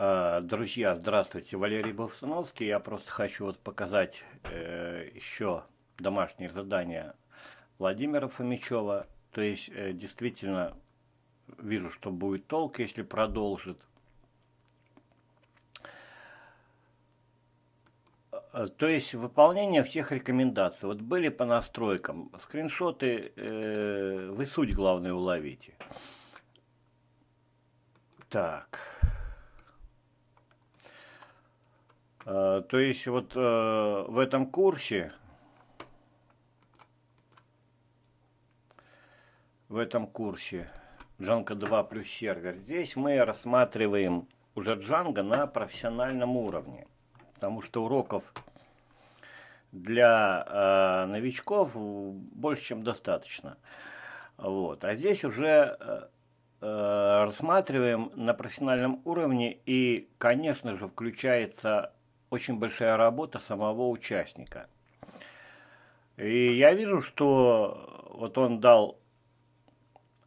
Э, друзья, здравствуйте, Валерий Бовсуновский. Я просто хочу вот показать э, еще домашнее задание Владимира Фомичева. То есть, э, действительно, вижу, что будет толк, если продолжит. Э, то есть, выполнение всех рекомендаций. Вот были по настройкам. Скриншоты, э, вы суть главное уловите. Так... Э, то есть вот э, в этом курсе, в этом курсе Джанка 2 плюс сервер, здесь мы рассматриваем уже Джанго на профессиональном уровне. Потому что уроков для э, новичков больше, чем достаточно. Вот. А здесь уже рассматриваем на профессиональном уровне и, конечно же, включается очень большая работа самого участника. И я вижу, что вот он дал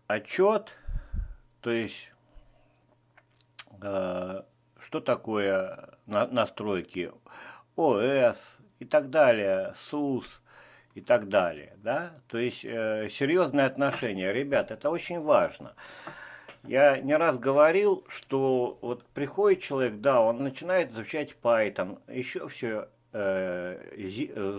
отчет, то есть э, что такое на, настройки ОС и так далее, СУС и так далее, да, то есть э, серьезное отношение, ребят, это очень важно. Я не раз говорил, что вот приходит человек, да, он начинает изучать Python, еще все э,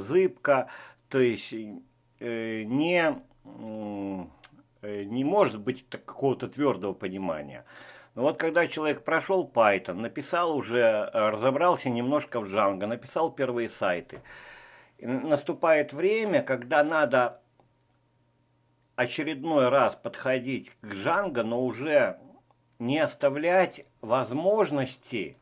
зыбко, то есть э, не, э, не может быть какого-то твердого понимания. Но вот когда человек прошел Python, написал уже, э, разобрался немножко в Django, написал первые сайты, наступает время, когда надо очередной раз подходить к Джанго, но уже не оставлять возможности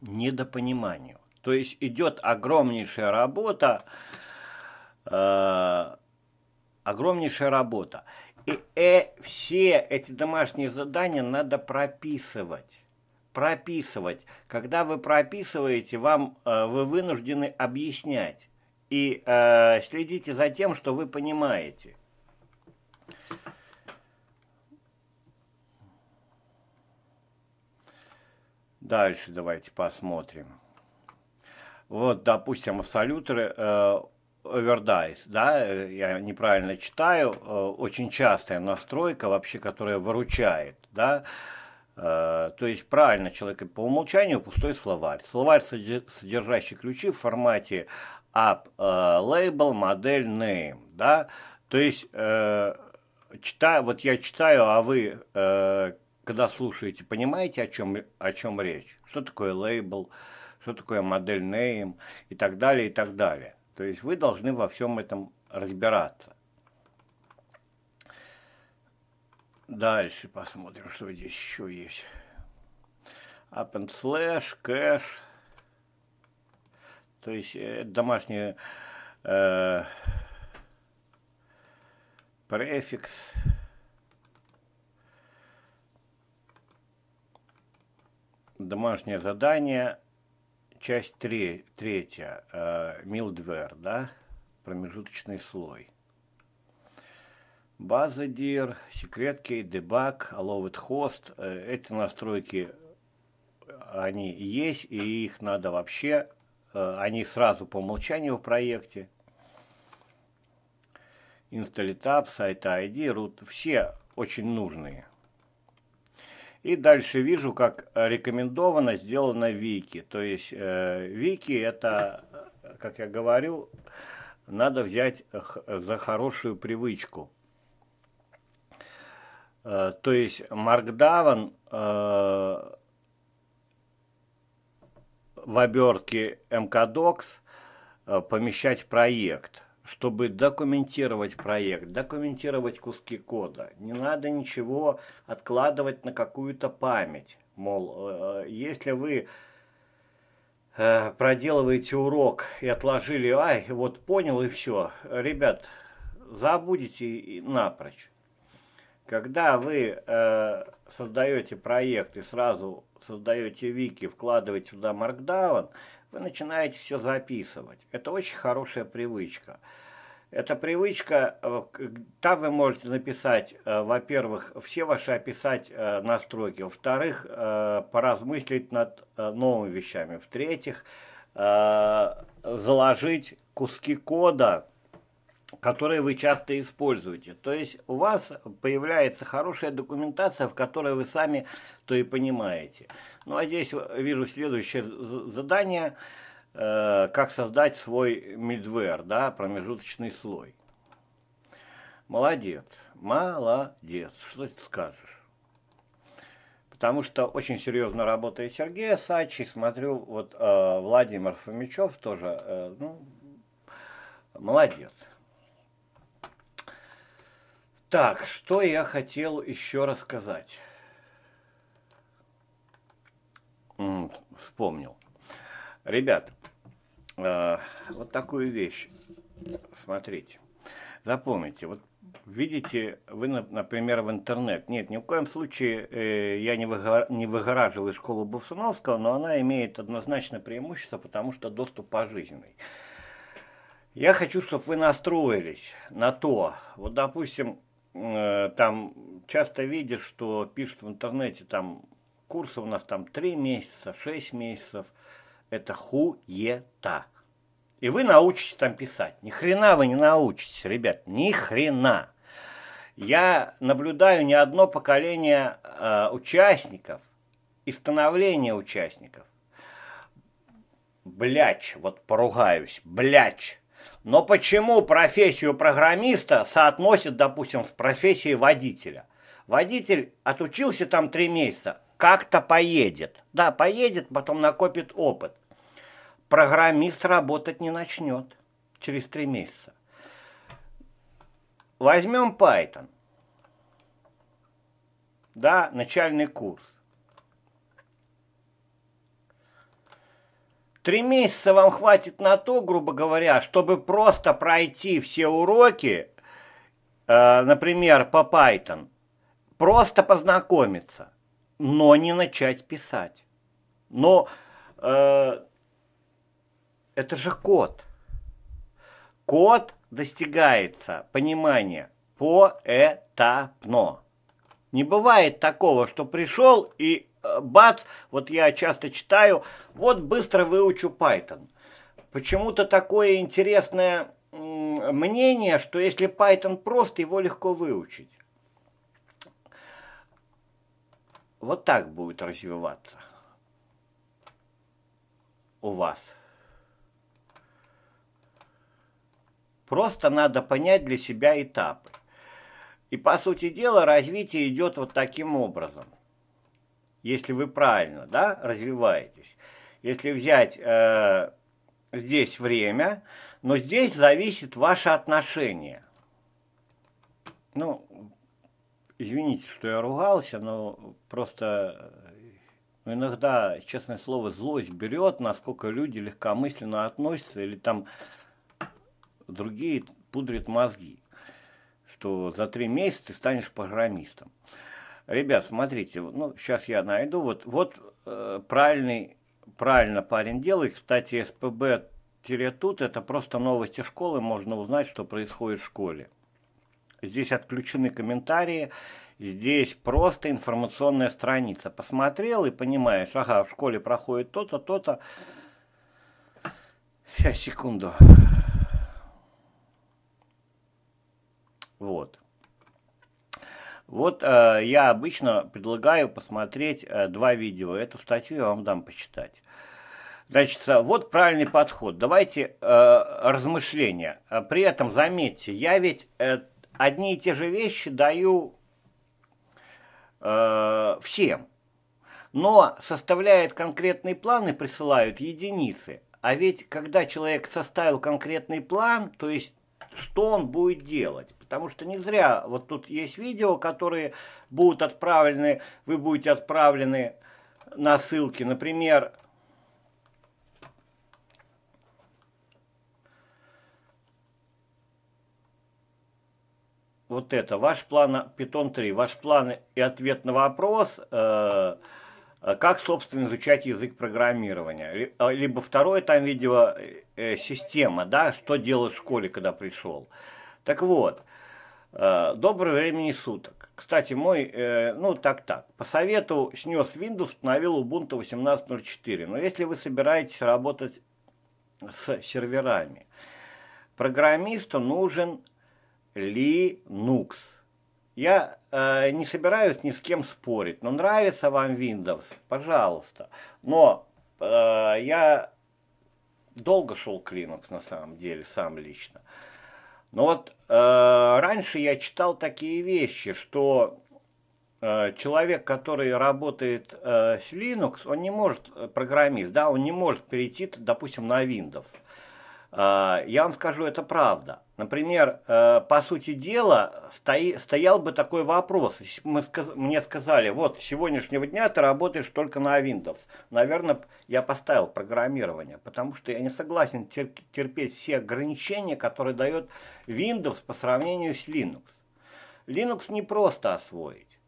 недопониманию. То есть идет огромнейшая работа, э, огромнейшая работа. И э, все эти домашние задания надо прописывать. Прописывать. Когда вы прописываете, вам э, вы вынуждены объяснять. И э, следите за тем, что вы понимаете. Дальше давайте посмотрим. Вот, допустим, абсолюторы э, да, я неправильно читаю, э, очень частая настройка вообще, которая выручает, да, э, то есть правильно человек по умолчанию пустой словарь. Словарь, содержащий ключи в формате app э, label, модель name, да, то есть э, читаю, вот я читаю, а вы, э, когда слушаете, понимаете, о чем, о чем речь? Что такое лейбл, что такое модель name и так далее, и так далее. То есть вы должны во всем этом разбираться. Дальше посмотрим, что здесь еще есть. Up and slash, cache то есть это домашний э, префикс. Домашнее задание, часть 3, 3 э, Милдвер, да, промежуточный слой. База DIR, секретки, дебаг, ловит хост. Эти настройки, они есть, и их надо вообще Э, они сразу по умолчанию в проекте. Installitap, сайт ID, root, все очень нужные. И дальше вижу, как рекомендовано сделано вики. То есть э, вики это, как я говорю, надо взять за хорошую привычку. Э, то есть Markdown э, в обертке МКДокс э, помещать проект, чтобы документировать проект, документировать куски кода. Не надо ничего откладывать на какую-то память. Мол, э, э, если вы проделываете урок и отложили, ай, вот понял и все, ребят, забудете напрочь. Когда вы э, создаете проект и сразу создаете вики, вкладываете туда Markdown, вы начинаете все записывать. Это очень хорошая привычка. Эта привычка, э, там вы можете написать, э, во-первых, все ваши описать э, настройки, во-вторых, поразмыслить над новыми вещами, в-третьих, заложить куски кода, которые вы часто используете. То есть у вас появляется хорошая документация, в которой вы сами то и понимаете. Ну а здесь вижу следующее задание, э, как создать свой мидвер, да, промежуточный слой. Молодец, молодец, что ты скажешь? Потому что очень серьезно работает Сергей Сачи, смотрю, вот э, Владимир Фомичев тоже, э, ну, молодец. Так, что я хотел еще рассказать. Вспомнил. Ребят, э, вот такую вещь. Смотрите. Запомните, вот видите, вы, например, в интернет. Нет, ни в коем случае э, я не, выгора, не выгораживаю школу Бовсуновского, но она имеет однозначно преимущество, потому что доступ пожизненный. Я хочу, чтобы вы настроились на то, вот, допустим, Э, там часто видишь, что пишут в интернете, там курсы у нас там 3 месяца, 6 месяцев. Это хуета. И вы научитесь там писать. Ни хрена вы не научитесь, ребят, ни хрена. Я наблюдаю не одно поколение э, участников и становление участников. блять, вот поругаюсь, блять. Но почему профессию программиста соотносят, допустим, с профессией водителя? Водитель отучился там три месяца, как-то поедет. Да, поедет, потом накопит опыт. Программист работать не начнет через три месяца. Возьмем Python. Да, начальный курс. Три месяца вам хватит на то, грубо говоря, чтобы просто пройти все уроки, э, например, по Python, просто познакомиться, но не начать писать. Но э, это же код. Код достигается, понимание, поэтапно. Не бывает такого, что пришел и Э, бац, вот я часто читаю, вот быстро выучу Python. Почему-то такое интересное мнение, что если Python прост, его легко выучить. Вот так будет развиваться у вас. Просто надо понять для себя этапы. И по сути дела развитие идет вот таким образом если вы правильно да, развиваетесь. Если взять э, здесь время, но здесь зависит ваше отношение. Ну, извините, что я ругался, но просто э, иногда, честное слово, злость берет, насколько люди легкомысленно относятся или там другие пудрят мозги, что за три месяца ты станешь программистом. Ребят, смотрите, ну, сейчас я найду. Вот, вот э, правильный, правильно парень делает. Кстати, СПБ тут это просто новости школы, можно узнать, что происходит в школе. Здесь отключены комментарии, здесь просто информационная страница. Посмотрел и понимаешь, ага, в школе проходит то-то, то-то. Сейчас, секунду. Вот. Вот э, я обычно предлагаю посмотреть э, два видео. Эту статью я вам дам почитать. Значит, э, вот правильный подход. Давайте э, размышления. Э, при этом заметьте, я ведь э, одни и те же вещи даю э, всем. Но составляют конкретные планы, присылают единицы. А ведь когда человек составил конкретный план, то есть что он будет делать. Потому что не зря, вот тут есть видео, которые будут отправлены, вы будете отправлены на ссылки, например, вот это, ваш план, Python 3, ваш план и ответ на вопрос, э, Э, как, собственно, изучать язык программирования. Э, либо второе там видео э, система, да, что делать в школе, когда пришел. Так вот, доброе времени суток. Кстати, мой, ну так-так, по совету снес Windows, установил Ubuntu 18.04. Но если вы собираетесь работать с серверами, программисту нужен Linux. Я э, не собираюсь ни с кем спорить, но нравится вам Windows, пожалуйста. Но э, я долго шел к Linux на самом деле, сам лично. Но вот э, раньше я читал такие вещи, что э, человек, который работает э, с Linux, он не может, э, программист, да, он не может перейти, допустим, на Windows. Э, я вам скажу, это правда. Например, э, по сути дела, стоял бы такой вопрос. Мы, мне сказали, вот с сегодняшнего дня ты работаешь только на Windows. Наверное, я поставил программирование, потому что я не согласен терпеть все ограничения, которые дает Windows по сравнению с Linux. Linux не просто освоить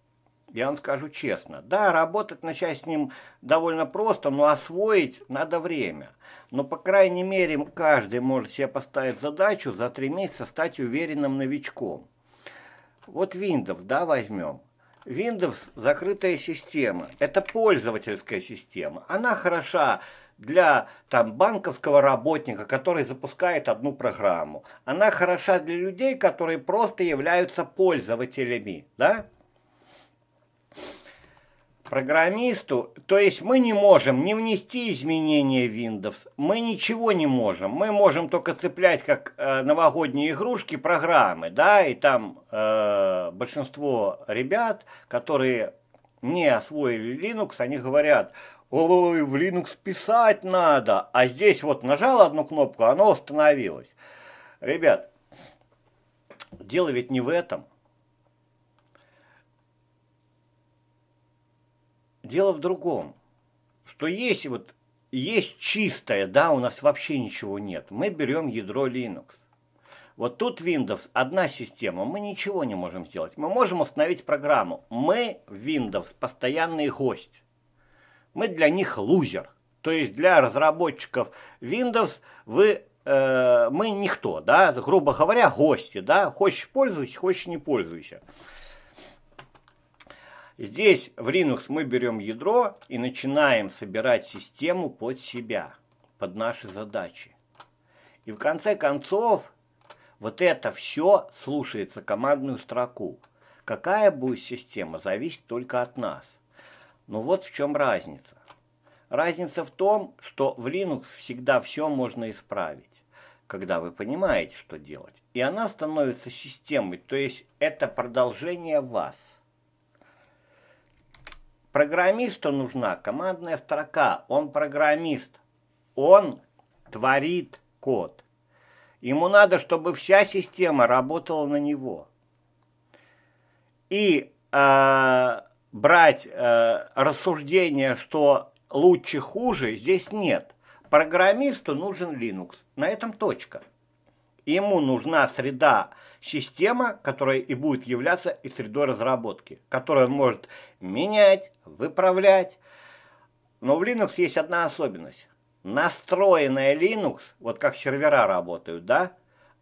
я вам скажу честно. Да, работать начать с ним довольно просто, но освоить надо время. Но, по крайней мере, каждый может себе поставить задачу за три месяца стать уверенным новичком. Вот Windows, да, возьмем. Windows – закрытая система. Это пользовательская система. Она хороша для там, банковского работника, который запускает одну программу. Она хороша для людей, которые просто являются пользователями. Да? программисту, то есть мы не можем не внести изменения в Windows, мы ничего не можем, мы можем только цеплять как э, новогодние игрушки программы, да, и там э, большинство ребят, которые не освоили Linux, они говорят, ой, в Linux писать надо, а здесь вот нажал одну кнопку, оно установилось. Ребят, дело ведь не в этом. Дело в другом, что есть вот есть чистое, да, у нас вообще ничего нет. Мы берем ядро Linux. Вот тут Windows одна система, мы ничего не можем сделать. Мы можем установить программу. Мы в Windows постоянный гость. Мы для них лузер. То есть для разработчиков Windows вы э, мы никто, да, грубо говоря, гости, да, хочешь пользуйся, хочешь не пользуйся. Здесь в Linux мы берем ядро и начинаем собирать систему под себя, под наши задачи. И в конце концов вот это все слушается командную строку. Какая будет система, зависит только от нас. Но вот в чем разница. Разница в том, что в Linux всегда все можно исправить, когда вы понимаете, что делать. И она становится системой, то есть это продолжение вас – Программисту нужна командная строка. Он программист. Он творит код. Ему надо, чтобы вся система работала на него. И э, брать э, рассуждение, что лучше, хуже, здесь нет. Программисту нужен Linux. На этом точка. Ему нужна среда, система, которая и будет являться и средой разработки, которую он может менять, выправлять. Но в Linux есть одна особенность. Настроенная Linux, вот как сервера работают, да,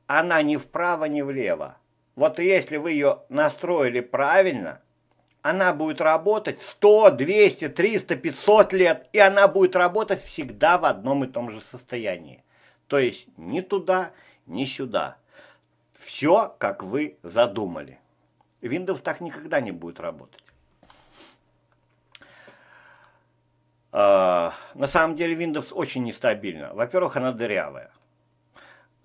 она ни вправо, ни влево. Вот если вы ее настроили правильно, она будет работать 100, 200, 300, 500 лет, и она будет работать всегда в одном и том же состоянии. То есть ни туда, не сюда. Все, как вы задумали. Windows так никогда не будет работать. Э, на самом деле Windows очень нестабильна. Во-первых, она дырявая.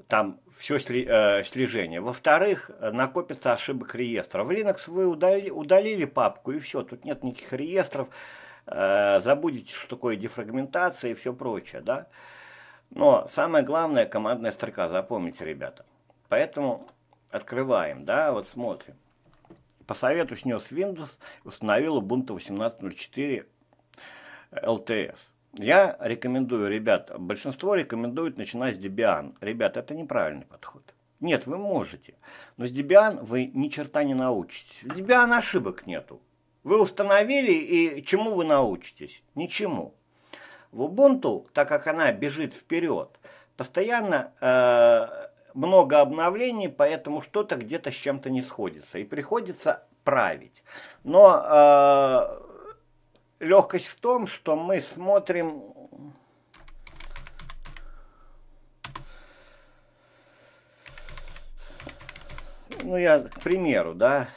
Там все сли, э, слежение. Во-вторых, накопится ошибок реестра. В Linux вы удалили, удалили папку и все. Тут нет никаких реестров. Э, забудете, что такое дефрагментация и все прочее. Да? Э, но самое главное командная строка, запомните, ребята. Поэтому открываем, да, вот смотрим. По совету снес Windows, установил Ubuntu 18.04 LTS. Я рекомендую, ребят, большинство рекомендует начинать с Debian. Ребят, это неправильный подход. Нет, вы можете, но с Debian вы ни черта не научитесь. В Debian ошибок нету. Вы установили, и чему вы научитесь? Ничему. В Ubuntu, так как она бежит вперед, постоянно э, много обновлений, поэтому что-то где-то с чем-то не сходится. И приходится править. Но э, легкость в том, что мы смотрим... Ну, я, к примеру, да,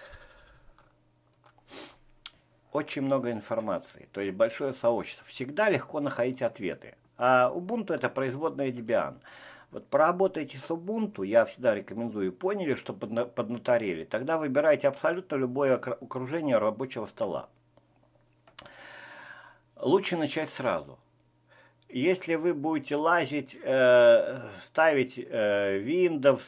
очень много информации, то есть большое сообщество. Всегда легко находить ответы. А Ubuntu это производная Debian. Вот поработайте с Ubuntu, я всегда рекомендую, поняли, что подна поднаторели, тогда выбирайте абсолютно любое окружение рабочего стола. Лучше начать сразу. Если вы будете лазить, э, ставить э, Windows,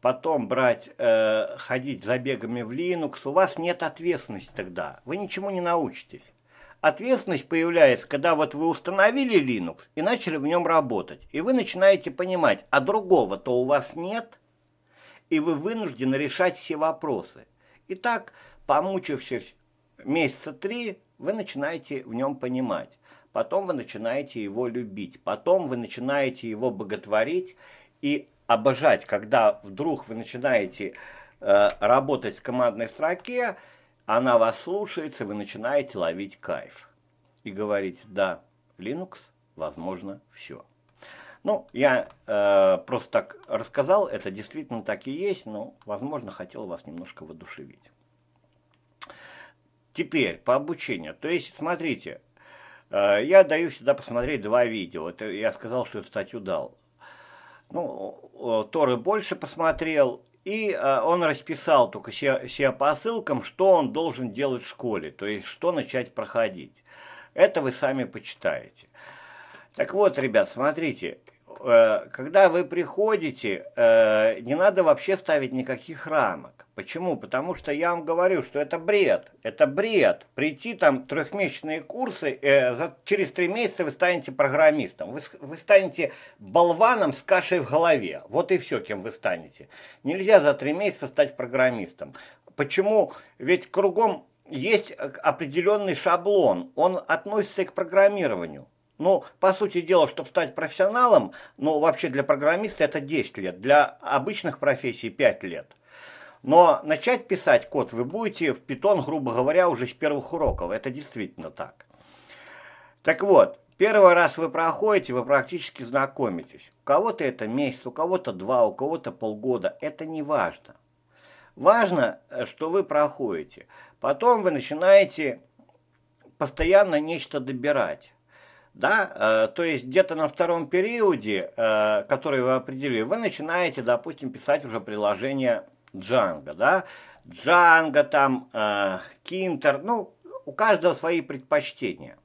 потом брать, э, ходить забегами в Linux, у вас нет ответственности тогда. Вы ничему не научитесь. Ответственность появляется, когда вот вы установили Linux и начали в нем работать. И вы начинаете понимать, а другого-то у вас нет, и вы вынуждены решать все вопросы. И так, помучившись месяца три, вы начинаете в нем понимать. Потом вы начинаете его любить, потом вы начинаете его боготворить, и обожать, когда вдруг вы начинаете э, работать в командной строке, она вас слушается, вы начинаете ловить кайф. И говорить, да, Linux, возможно, все. Ну, я э, просто так рассказал, это действительно так и есть, но, возможно, хотел вас немножко воодушевить. Теперь по обучению. То есть, смотрите, э, я даю всегда посмотреть два видео. Это я сказал, что эту статью дал ну, Торы больше посмотрел, и э, он расписал только все по ссылкам, что он должен делать в школе, то есть что начать проходить. Это вы сами почитаете. Так вот, ребят, смотрите, э, когда вы приходите, э, не надо вообще ставить никаких рамок. Почему? Потому что я вам говорю, что это бред. Это бред. Прийти там трехмесячные курсы, э, за, через три месяца вы станете программистом. Вы, вы станете болваном с кашей в голове. Вот и все, кем вы станете. Нельзя за три месяца стать программистом. Почему? Ведь кругом есть э, определенный шаблон. Он относится и к программированию. Ну, по сути дела, чтобы стать профессионалом, ну, вообще для программиста это 10 лет, для обычных профессий 5 лет. Но начать писать код вы будете в Python, грубо говоря, уже с первых уроков. Это действительно так. Так вот, первый раз вы проходите, вы практически знакомитесь. У кого-то это месяц, у кого-то два, у кого-то полгода. Это не важно. Важно, э, что вы проходите. Потом вы начинаете постоянно нечто добирать. Да, э, то есть где-то на втором периоде, э, который вы определили, вы начинаете, допустим, писать уже приложение Джанго, да, Джанго там, э, Кинтер, ну, у каждого свои предпочтения.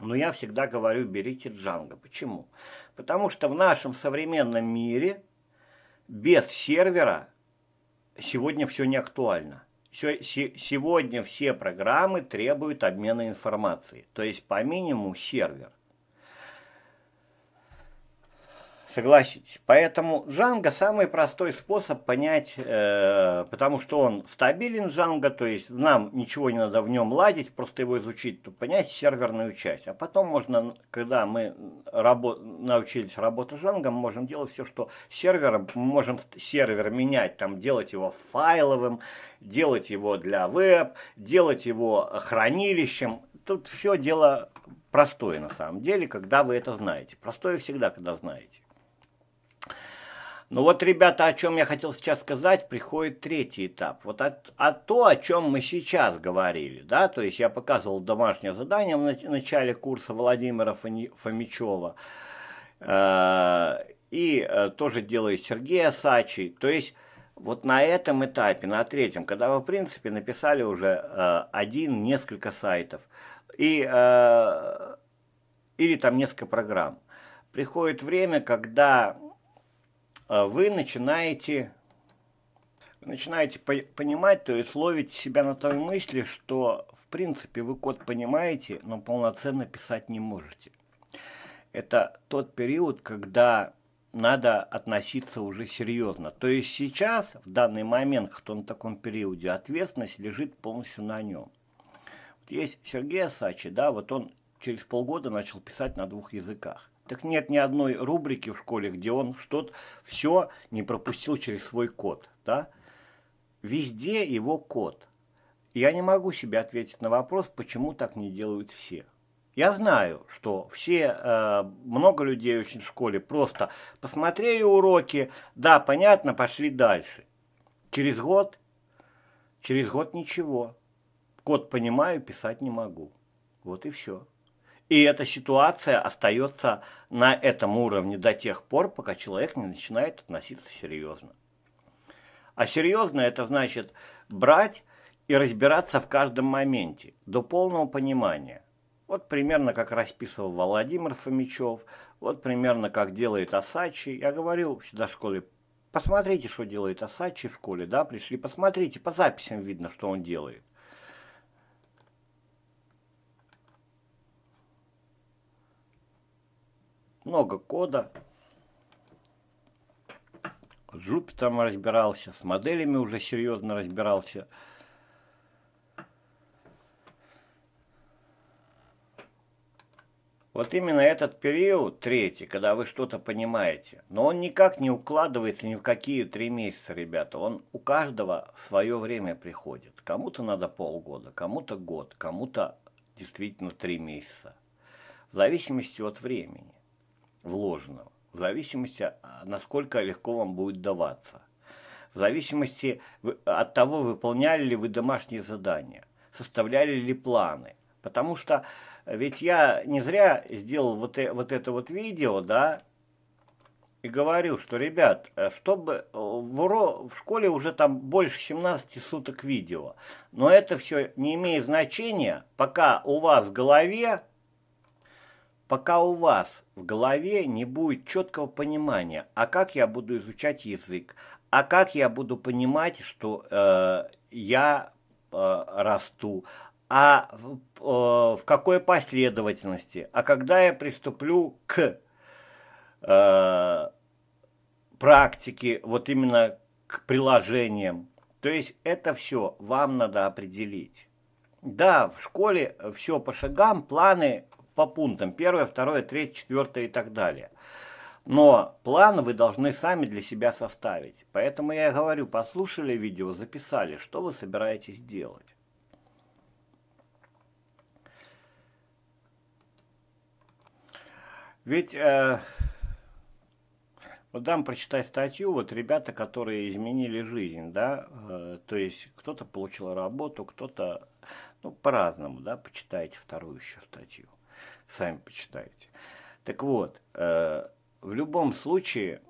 Но я всегда говорю, берите Джанго. Почему? Потому что в нашем современном мире без сервера сегодня все не актуально. Сегодня все программы требуют обмена информацией, то есть по минимуму сервер. Согласитесь. Поэтому Django самый простой способ понять, э, потому что он стабилен Django, то есть нам ничего не надо в нем ладить, просто его изучить, то понять серверную часть. А потом можно, когда мы рабо научились работать с Django, мы можем делать все, что с сервером, мы можем сервер менять, там делать его файловым, делать его для веб, делать его хранилищем. Тут все дело простое на самом деле, когда вы это знаете. Простое всегда, когда знаете. Но ну вот, ребята, о чем я хотел сейчас сказать, приходит третий этап. Вот от, от то, о чем мы сейчас говорили, да, то есть я показывал домашнее задание в начале курса Владимира Фомичева, э, и э, тоже делаю Сергея Сачи, то есть вот на этом этапе, на третьем, когда вы, в принципе, написали уже э, один, несколько сайтов, и, э, или там несколько программ, приходит время, когда а вы начинаете, начинаете понимать, то есть ловите себя на той мысли, что в принципе вы код понимаете, но полноценно писать не можете. Это тот период, когда надо относиться уже серьезно. То есть сейчас, в данный момент, кто на таком периоде, ответственность лежит полностью на нем. Вот есть Сергей Асачи, да, вот он через полгода начал писать на двух языках. Так нет ни одной рубрики в школе, где он что-то все не пропустил через свой код. Да? Везде его код. Я не могу себе ответить на вопрос, почему так не делают все. Я знаю, что все, э, много людей очень в школе просто посмотрели уроки, да, понятно, пошли дальше. Через год, через год ничего. Код понимаю, писать не могу. Вот и все. И эта ситуация остается на этом уровне до тех пор, пока человек не начинает относиться серьезно. А серьезно это значит брать и разбираться в каждом моменте до полного понимания. Вот примерно как расписывал Владимир Фомичев, вот примерно как делает Асачи. Я говорил всегда в школе, посмотрите, что делает Асачи в школе, да, пришли, посмотрите, по записям видно, что он делает. много кода. С Jupyter разбирался, с моделями уже серьезно разбирался. Вот именно этот период, третий, когда вы что-то понимаете, но он никак не укладывается ни в какие три месяца, ребята. Он у каждого в свое время приходит. Кому-то надо полгода, кому-то год, кому-то действительно три месяца. В зависимости от времени вложено, в зависимости, а, насколько легко вам будет даваться, в зависимости от того, выполняли ли вы домашние задания, составляли ли планы. Потому что ведь я не зря сделал вот, э, вот это вот видео, да, и говорю, что, ребят, э, чтобы э, в, уро... в школе уже там больше 17 суток видео, но это все не имеет значения, пока у вас в голове пока у вас в голове не будет четкого понимания, а как я буду изучать язык, а как я буду понимать, что э, я э, расту, а э, в какой последовательности, а когда я приступлю к э, практике, вот именно к приложениям. То есть это все вам надо определить. Да, в школе все по шагам, планы по пунктам. Первое, второе, третье, четвертое и так далее. Но план вы должны сами для себя составить. Поэтому я говорю, послушали видео, записали, что вы собираетесь делать. Ведь, э, вот дам прочитать статью, вот ребята, которые изменили жизнь, да, э, то есть кто-то получил работу, кто-то, ну, по-разному, да, почитайте вторую еще статью сами почитайте. Так вот, э, в любом случае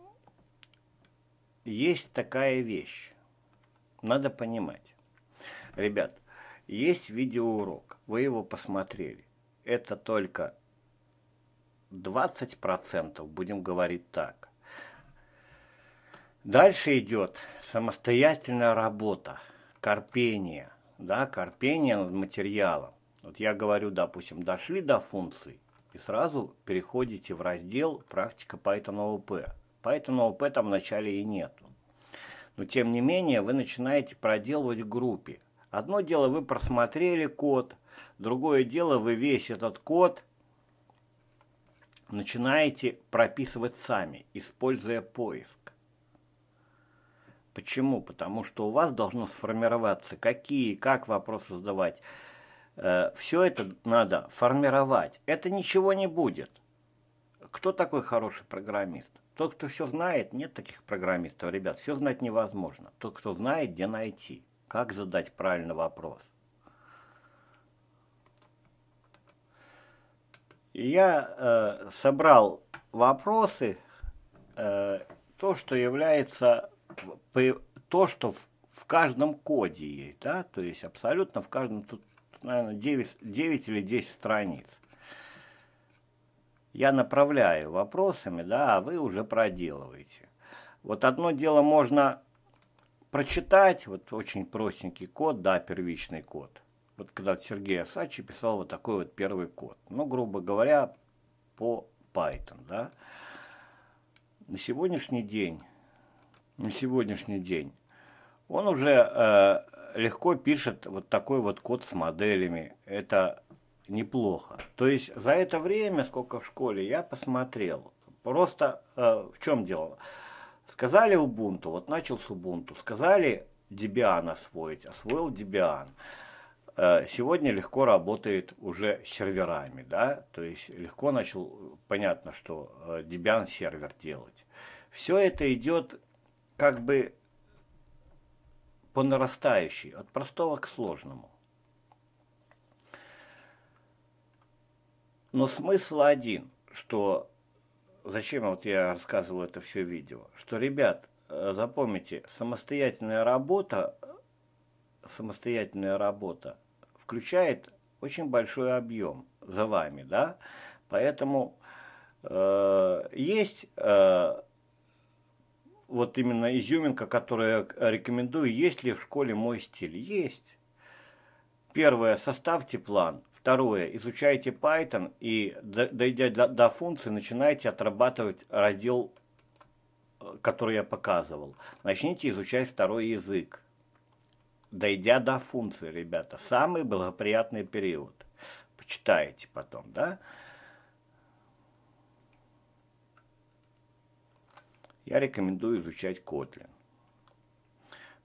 есть такая вещь, надо понимать. Ребят, есть видеоурок, вы его посмотрели. Это только 20%, будем говорить так. Дальше идет самостоятельная работа, карпение, да, карпение над материалом. Вот я говорю, допустим, дошли до функций и сразу переходите в раздел «Практика Python OOP». Python OOP там вначале и нету. Но тем не менее вы начинаете проделывать в группе. Одно дело вы просмотрели код, другое дело вы весь этот код начинаете прописывать сами, используя поиск. Почему? Потому что у вас должно сформироваться, какие, как вопросы задавать, Э, все это надо формировать. Это ничего не будет. Кто такой хороший программист? Тот, кто все знает, нет таких программистов, ребят, все знать невозможно. Тот, кто знает, где найти, как задать правильный вопрос. Я э, собрал вопросы, э, то, что является, то, что в, в каждом коде есть, да, то есть абсолютно в каждом тут наверное, 9, 9 или 10 страниц. Я направляю вопросами, да, а вы уже проделываете. Вот одно дело можно прочитать, вот очень простенький код, да, первичный код. Вот когда Сергей Асачи писал вот такой вот первый код. Ну, грубо говоря, по Python, да. На сегодняшний день, на сегодняшний день он уже э, легко пишет вот такой вот код с моделями. Это неплохо. То есть за это время, сколько в школе, я посмотрел. Просто э, в чем дело? Сказали Ubuntu, вот начал с Ubuntu, сказали Debian освоить, освоил Debian. Э, сегодня легко работает уже с серверами, да, то есть легко начал, понятно, что э, Debian сервер делать. Все это идет как бы по нарастающей, от простого к сложному. Но смысл один, что зачем вот я рассказывал это все видео, что, ребят, э, запомните, самостоятельная работа, самостоятельная работа включает очень большой объем за вами, да, поэтому э, есть э, вот именно изюминка, которую я э, рекомендую, есть ли в школе мой стиль? Есть. Первое, составьте план. Второе, изучайте Python и, дойдя до, до функции, начинайте отрабатывать раздел, э, который я показывал. Начните изучать второй язык. Дойдя до функции, ребята, самый благоприятный период. Почитайте потом, да? Да. я рекомендую изучать Kotlin.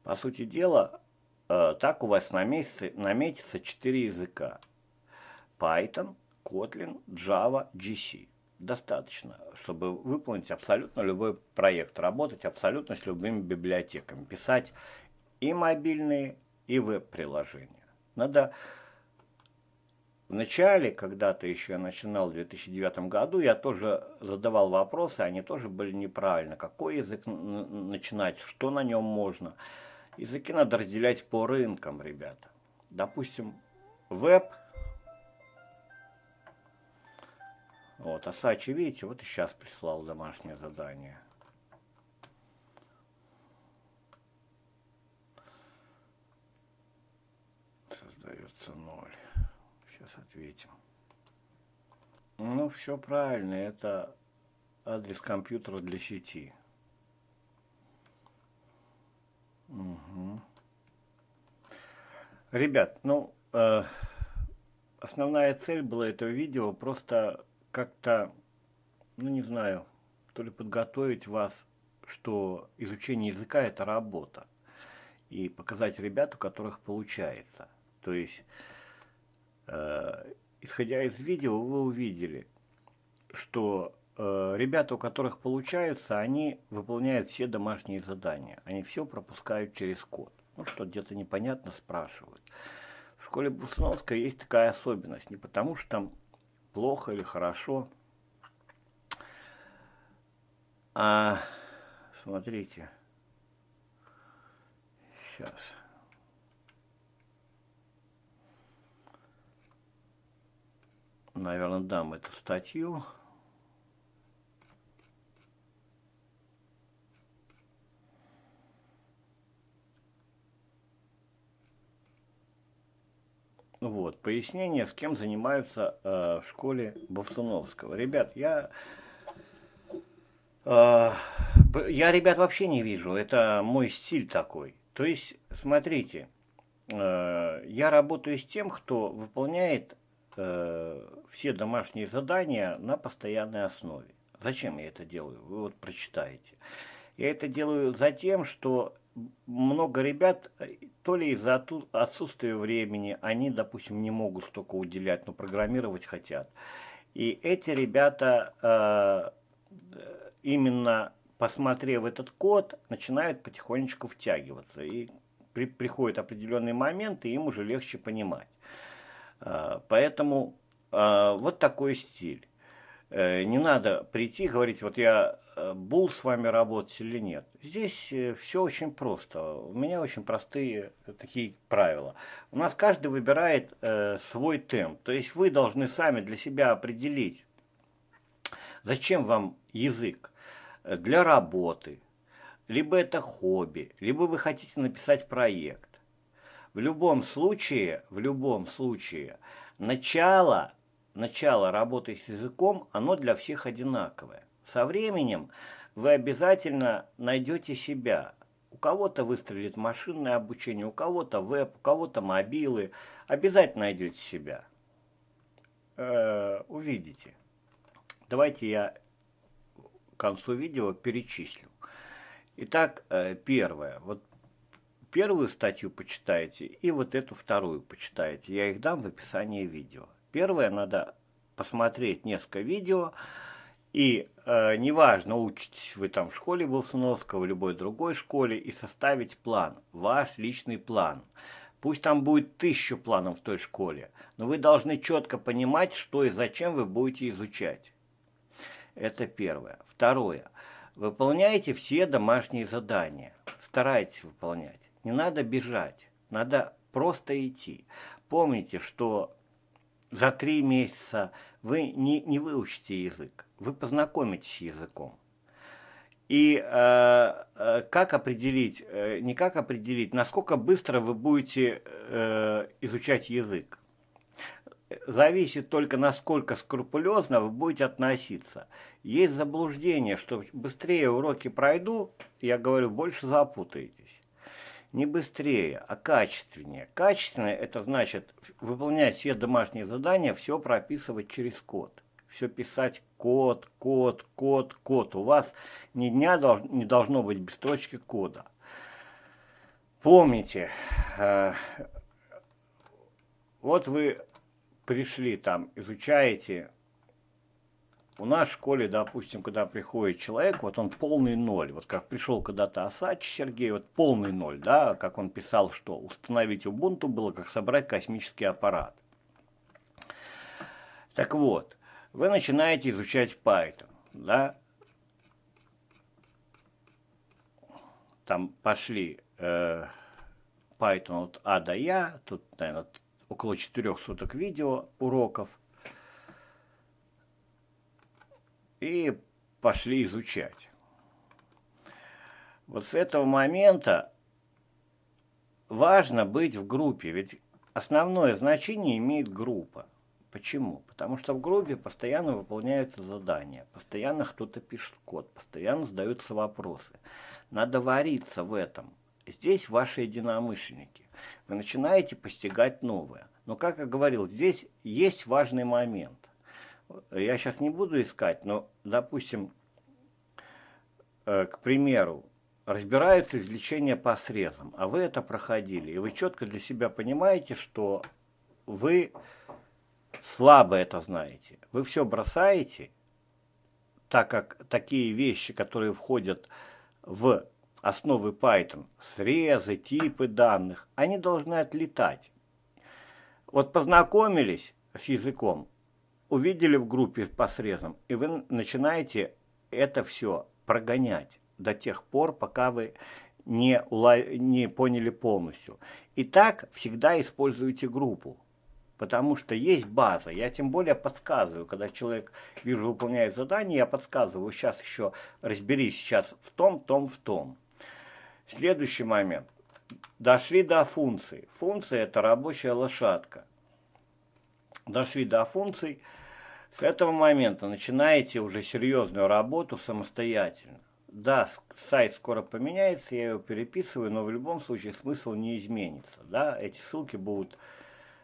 По сути дела, э, так у вас на наметится, наметится 4 языка. Python, Kotlin, Java, GC. Достаточно, чтобы выполнить абсолютно любой проект, работать абсолютно с любыми библиотеками, писать и мобильные, и веб-приложения. Надо в начале, когда-то еще я начинал в 2009 году, я тоже задавал вопросы, они тоже были неправильно. Какой язык начинать, что на нем можно. Языки надо разделять по рынкам, ребята. Допустим, веб. Вот, Асачи, видите, вот и сейчас прислал домашнее задание. Создается новое ответим. Ну, все правильно, это адрес компьютера для сети. Угу. Ребят, ну, э, основная цель была этого видео просто как-то, ну, не знаю, то ли подготовить вас, что изучение языка – это работа, и показать ребят, у которых получается. То есть Э, исходя из видео, вы увидели, что э, ребята, у которых получается, они выполняют все домашние задания. Они все пропускают через код. Ну, что где-то непонятно спрашивают. В школе Бусновской есть такая особенность. Не потому, что там плохо или хорошо. А, смотрите. Сейчас. наверное, дам эту статью. Вот, пояснение, с кем занимаются э, в школе Бовсуновского. Ребят, я... Э, я ребят вообще не вижу, это мой стиль такой. То есть, смотрите, э, я работаю с тем, кто выполняет все домашние задания на постоянной основе. Зачем я это делаю? Вы вот прочитаете. Я это делаю за тем, что много ребят, э, то ли из-за отсутствия времени, они, допустим, не могут столько уделять, но программировать хотят. И эти ребята э, э, именно посмотрев этот код, начинают потихонечку втягиваться. И при, приходит определенный момент, и им уже легче понимать. Э, поэтому э, вот такой стиль. Э, не надо прийти и говорить, вот я был с вами работать или нет. Здесь все очень просто. У меня очень простые такие правила. У нас каждый выбирает свой темп. То есть вы должны сами для себя определить, зачем вам язык для работы, либо это хобби, либо вы хотите написать проект в любом случае, в любом случае, начало, начало работы с языком, оно для всех одинаковое. Со временем вы обязательно найдете себя. У кого-то выстрелит машинное обучение, у кого-то веб, у кого-то мобилы. Обязательно найдете себя. Э -э, увидите. Давайте я к концу видео перечислю. Итак, э, первое. Вот первую статью почитайте и вот эту вторую почитайте. Я их дам в описании видео. Первое надо посмотреть несколько видео. И э, неважно, учитесь вы там в школе Болсуновского, в любой другой школе, и составить план, ваш личный план. Пусть там будет тысяча планов в той школе, но вы должны четко понимать, что и зачем вы будете изучать. Это первое. Второе. Выполняйте все домашние задания. Старайтесь выполнять. Не надо бежать, надо просто идти. Помните, что за три месяца вы не, не выучите язык, вы познакомитесь с языком. И э, э, как определить, э, не как определить, насколько быстро вы будете э, изучать язык. Зависит только, насколько скрупулезно вы будете относиться. Есть заблуждение, что быстрее уроки пройду, я говорю, больше запутаетесь не быстрее, а качественнее. Качественное – это значит выполнять все домашние задания, все прописывать через код. Все писать код, код, код, код. У вас ни дня не должно быть без точки кода. Помните, э, вот вы пришли там, изучаете у нас в школе, допустим, когда приходит человек, вот он полный ноль. Вот как пришел когда-то Асач Сергей, вот полный ноль, да, как он писал, что установить Убунту было как собрать космический аппарат. Так вот, вы начинаете изучать Python, да. Там пошли э, Python от А до Я, тут, наверное, около 4 суток видео уроков – и пошли изучать. Вот с этого момента важно быть в группе, ведь основное значение имеет группа. Почему? Потому что в группе постоянно выполняются задания, постоянно кто-то пишет код, постоянно задаются вопросы. Надо вариться в этом. Здесь ваши единомышленники. Вы начинаете постигать новое. Но, как я говорил, здесь есть важный момент я сейчас не буду искать, но, допустим, э, к примеру, разбираются извлечения по срезам, а вы это проходили, и вы четко для себя понимаете, что вы слабо это знаете. Вы все бросаете, так как такие вещи, которые входят в основы Python, срезы, типы данных, они должны отлетать. Вот познакомились с языком, увидели в группе по срезам, и вы начинаете это все прогонять до тех пор, пока вы не, улав... не поняли полностью. И так всегда используйте группу, потому что есть база. Я тем более подсказываю, когда человек, вижу, выполняет задание, я подсказываю, сейчас еще разберись сейчас в том, том, в том. Следующий момент. Дошли до функции. Функция – это рабочая лошадка дошли до функций, с этого момента начинаете уже серьезную работу самостоятельно. Да, сайт скоро поменяется, я его переписываю, но в любом случае смысл не изменится. Да? Эти ссылки будут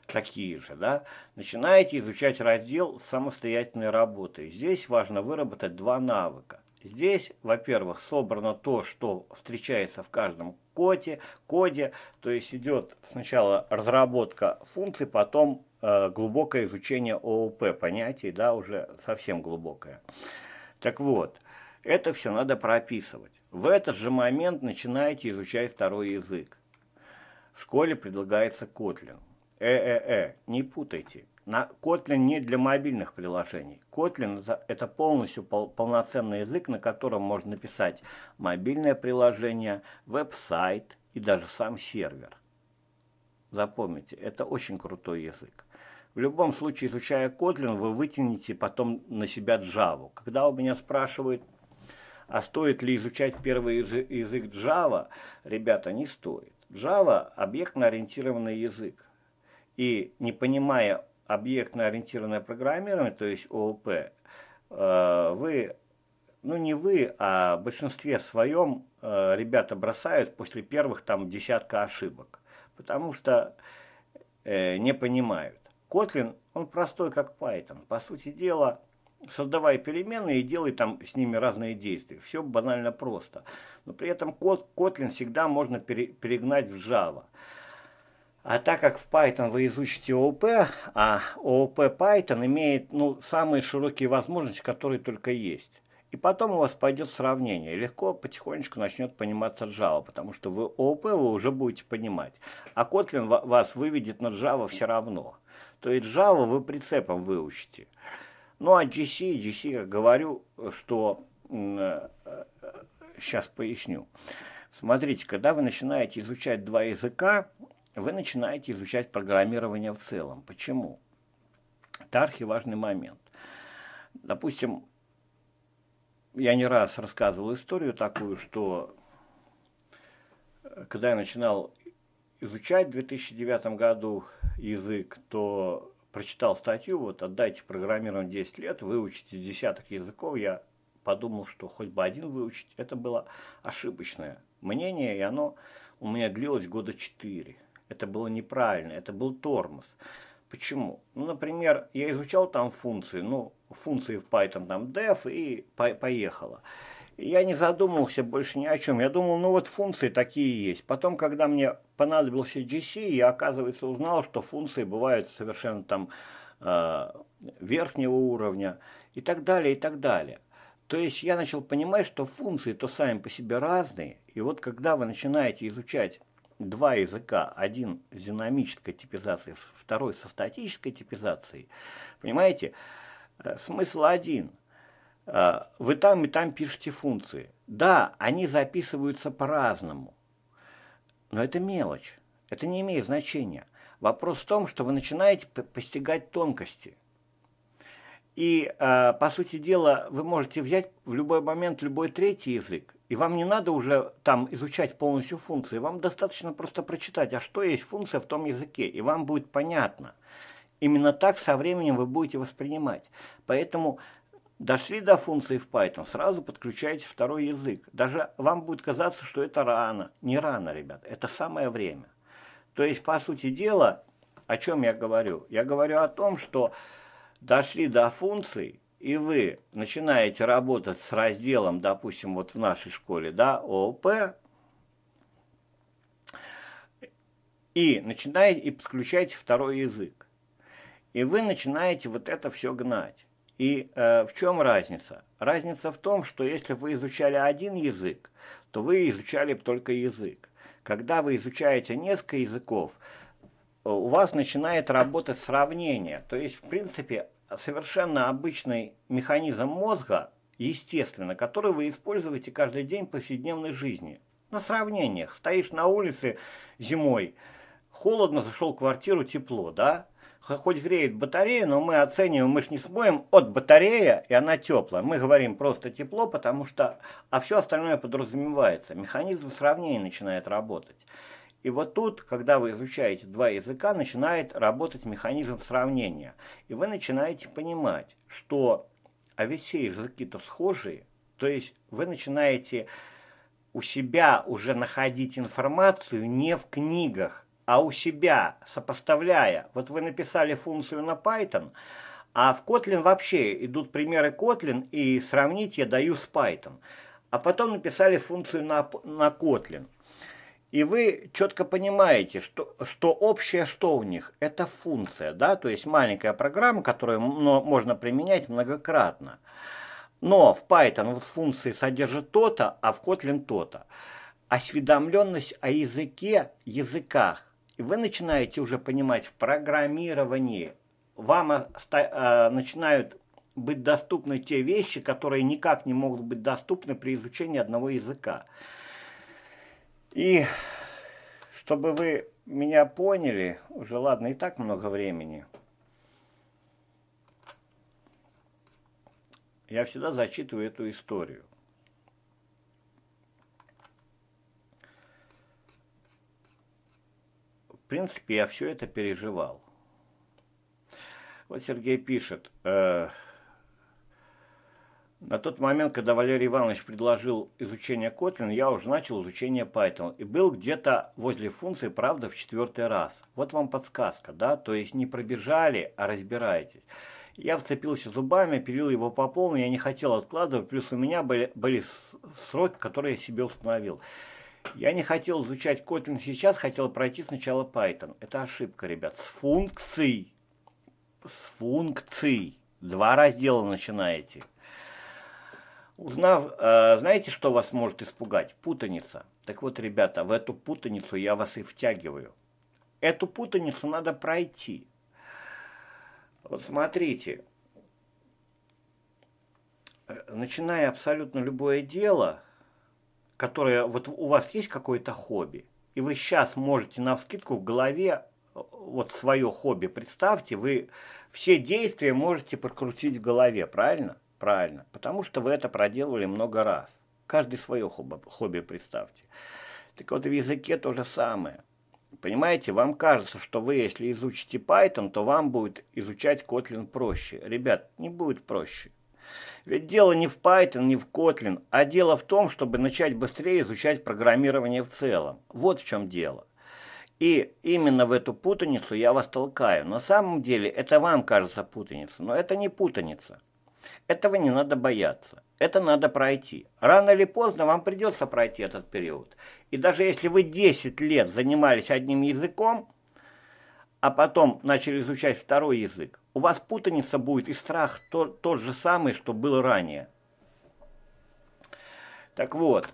такие же. Да? Начинаете изучать раздел самостоятельной работы. Здесь важно выработать два навыка. Здесь, во-первых, собрано то, что встречается в каждом коде, коде, то есть идет сначала разработка функций, потом Э, глубокое изучение ООП понятий, да, уже совсем глубокое. Так вот, это все надо прописывать. В этот же момент начинаете изучать второй язык. В школе предлагается Kotlin. Э-э-э, не путайте. На, Kotlin не для мобильных приложений. Kotlin это, это полностью пол, полноценный язык, на котором можно написать мобильное приложение, веб-сайт и даже сам сервер. Запомните, это очень крутой язык. В любом случае, изучая Kotlin, вы вытянете потом на себя Java. Когда у меня спрашивают, а стоит ли изучать первый язык Java, ребята, не стоит. Java – объектно-ориентированный язык. И не понимая объектно-ориентированное программирование, то есть ООП, э, вы, ну не вы, а в большинстве своем э, ребята бросают после первых там десятка ошибок, потому что э, не понимают. Kotlin, он простой, как Python. По сути дела, создавай переменные и делай там с ними разные действия. Все банально просто. Но при этом код, Kotlin всегда можно перегнать в Java. А так как в Python вы изучите ООП, а ООП Python имеет ну, самые широкие возможности, которые только есть. И потом у вас пойдет сравнение. Легко, потихонечку начнет пониматься Java, потому что вы ООП вы уже будете понимать. А Kotlin вас выведет на Java все равно то есть Java вы прицепом выучите. Ну а GC, GC, как говорю, что сейчас э, э, поясню. Смотрите, когда вы начинаете изучать два языка, вы начинаете изучать программирование в целом. Почему? Это архиважный момент. Допустим, я не раз рассказывал историю такую, что э, когда я начинал изучать в 2009 году язык, то прочитал статью, вот отдайте программированию 10 лет, выучите десяток языков, я подумал, что хоть бы один выучить, это было ошибочное мнение, и оно у меня длилось года 4. Это было неправильно, это был тормоз. Почему? Ну, например, я изучал там функции, ну, функции в Python, там, def, и по поехало. поехало я не задумывался больше ни о чем. Я думал, ну вот функции такие есть. Потом, когда мне понадобился GC, я, оказывается, узнал, что функции бывают совершенно там э, верхнего уровня и так далее, и так далее. То есть я начал понимать, что функции то сами по себе разные. И вот когда вы начинаете изучать два языка, один с динамической типизацией, второй со статической типизацией, понимаете, э, смысл один – Э, вы там и там пишете функции. Да, они записываются по-разному, но это мелочь, это не имеет значения. Вопрос в том, что вы начинаете постигать тонкости. И, э, по сути дела, вы можете взять в любой момент любой третий язык, и вам не надо уже там изучать полностью функции, вам достаточно просто прочитать, а что есть функция в том языке, и вам будет понятно. Именно так со временем вы будете воспринимать. Поэтому Дошли до функции в Python, сразу подключаете второй язык. Даже вам будет казаться, что это рано. Не рано, ребят, это самое время. То есть, по сути дела, о чем я говорю? Я говорю о том, что дошли до функций, и вы начинаете работать с разделом, допустим, вот в нашей школе, да, ООП, и начинаете и подключаете второй язык. И вы начинаете вот это все гнать. И э, в чем разница? Разница в том, что если вы изучали один язык, то вы изучали только язык. Когда вы изучаете несколько языков, э, у вас начинает работать сравнение. То есть, в принципе, совершенно обычный механизм мозга, естественно, который вы используете каждый день в повседневной жизни. На сравнениях. Стоишь на улице зимой, холодно, зашел в квартиру, тепло, да? хоть греет батарея, но мы оцениваем, мы же не смоем от батарея, и она теплая. Мы говорим просто тепло, потому что, а все остальное подразумевается. Механизм сравнения начинает работать. И вот тут, когда вы изучаете два языка, начинает работать механизм сравнения. И вы начинаете понимать, что а ведь все языки-то схожие. То есть вы начинаете у себя уже находить информацию не в книгах, а у себя сопоставляя, вот вы написали функцию на Python, а в Kotlin вообще идут примеры Kotlin, и сравнить я даю с Python. А потом написали функцию на, на Kotlin. И вы четко понимаете, что, что общее что у них, это функция, да, то есть маленькая программа, которую можно применять многократно. Но в Python вот функции содержат то-то, а в Kotlin то-то. Осведомленность о языке, языках вы начинаете уже понимать в программировании, вам э, начинают быть доступны те вещи, которые никак не могут быть доступны при изучении одного языка. И чтобы вы меня поняли, уже ладно, и так много времени. Я всегда зачитываю эту историю. принципе, я все это переживал. Вот Сергей пишет, э, на тот момент, когда Валерий Иванович предложил изучение Kotlin, я уже начал изучение Python и был где-то возле функции, правда, в четвертый раз. Вот вам подсказка, да, то есть не пробежали, а разбираетесь. Я вцепился зубами, пилил его по полной, я не хотел откладывать, плюс у меня были, были сроки, которые я себе установил. Я не хотел изучать Kotlin сейчас, хотел пройти сначала Python. Это ошибка, ребят. С функций. С функций. Два раздела начинаете. Узнав, э, знаете, что вас может испугать? Путаница. Так вот, ребята, в эту путаницу я вас и втягиваю. Эту путаницу надо пройти. Вот смотрите. Э, начиная абсолютно любое дело, которое вот у вас есть какое-то хобби, и вы сейчас можете на вскидку в голове э, вот свое хобби, представьте, вы все действия можете прокрутить в голове, правильно? Правильно, потому что вы это проделывали много раз. Каждый свое хобби представьте. Так вот в языке то же самое. Понимаете, вам кажется, что вы, если изучите Python, то вам будет изучать Kotlin проще. Ребят, не будет проще. Ведь дело не в Python, не в Kotlin, а дело в том, чтобы начать быстрее изучать программирование в целом. Вот в чем дело. И именно в эту путаницу я вас толкаю. На самом деле это вам кажется путаница, но это не путаница. Этого не надо бояться. Это надо пройти. Рано или поздно вам придется пройти этот период. И даже если вы 10 лет занимались одним языком, а потом начали изучать второй язык, у вас путаница будет и страх то, тот же самый, что был ранее. Так вот,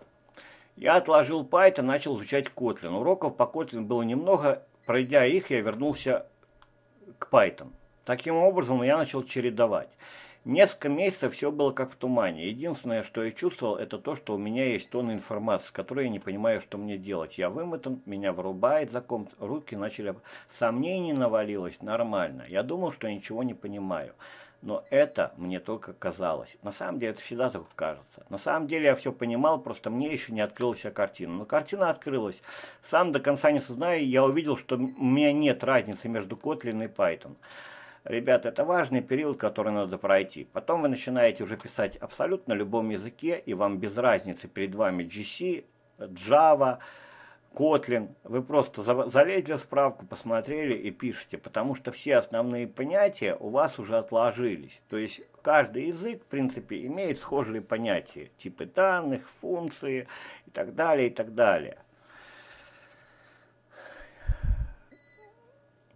я отложил Python, начал изучать Kotlin. Уроков по Kotlin было немного, пройдя их, я вернулся к Python. Таким образом, я начал чередовать. Несколько месяцев все было как в тумане. Единственное, что я чувствовал, это то, что у меня есть тон информации, с которой я не понимаю, что мне делать. Я вымотан, меня вырубает за ком руки начали... Сомнений навалилось нормально. Я думал, что я ничего не понимаю. Но это мне только казалось. На самом деле это всегда так кажется. На самом деле я все понимал, просто мне еще не открылась вся картина. Но картина открылась. Сам до конца не сознаю, я увидел, что у меня нет разницы между Kotlin и Python. Ребята, это важный период, который надо пройти. Потом вы начинаете уже писать абсолютно любом языке, и вам без разницы, перед вами GC, Java, Kotlin. Вы просто залезли в справку, посмотрели и пишете, потому что все основные понятия у вас уже отложились. То есть каждый язык, в принципе, имеет схожие понятия, типы данных, функции и так далее, и так далее.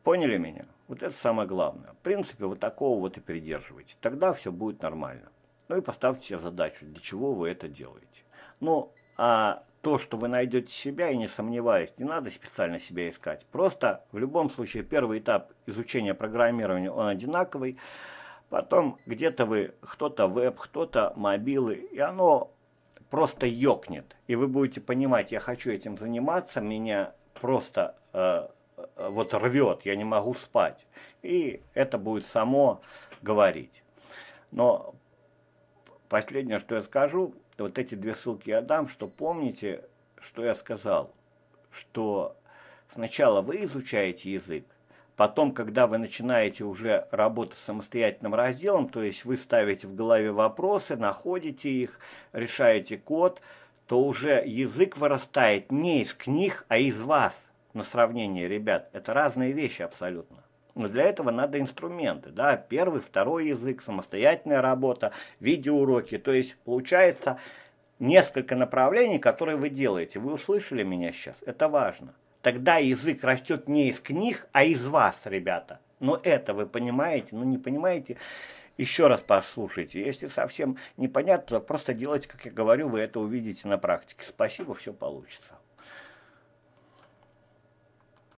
Поняли меня? Вот это самое главное. В принципе, вот такого вот и придерживайте. Тогда все будет нормально. Ну и поставьте себе задачу, для чего вы это делаете. Ну, а то, что вы найдете себя, и не сомневаюсь, не надо специально себя искать. Просто в любом случае первый этап изучения программирования, он одинаковый. Потом где-то вы, кто-то веб, кто-то мобилы, и оно просто ёкнет. И вы будете понимать, я хочу этим заниматься, меня просто э, Э, вот рвет, я не могу спать. И это будет само говорить. Но последнее, что я скажу, вот эти две ссылки я дам, что помните, что я сказал, что сначала вы изучаете язык, потом, когда вы начинаете уже работать с самостоятельным разделом, то есть вы ставите в голове вопросы, находите их, решаете код, то уже язык вырастает не из книг, а из вас – на сравнение, ребят, это разные вещи абсолютно. Но для этого надо инструменты, да, первый, второй язык, самостоятельная работа, видеоуроки. То есть получается несколько направлений, которые вы делаете. Вы услышали меня сейчас? Это важно. Тогда язык растет не из книг, а из вас, ребята. Но это вы понимаете, но не понимаете, еще раз послушайте. Если совсем непонятно, то просто делайте, как я говорю, вы это увидите на практике. Спасибо, все получится.